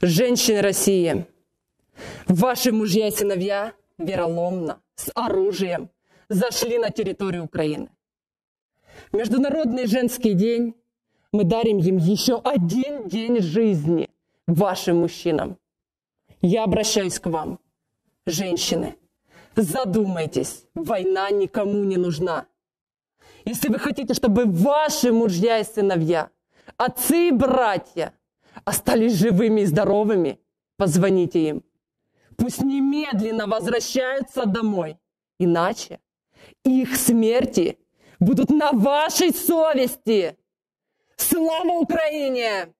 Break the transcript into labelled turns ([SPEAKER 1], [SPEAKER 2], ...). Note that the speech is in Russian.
[SPEAKER 1] Женщины России, ваши мужья и сыновья вероломно, с оружием зашли на территорию Украины. Международный женский день мы дарим им еще один день жизни, вашим мужчинам. Я обращаюсь к вам, женщины. Задумайтесь, война никому не нужна. Если вы хотите, чтобы ваши мужья и сыновья, отцы и братья – остались живыми и здоровыми, позвоните им. Пусть немедленно возвращаются домой. Иначе их смерти будут на вашей совести. Слава Украине!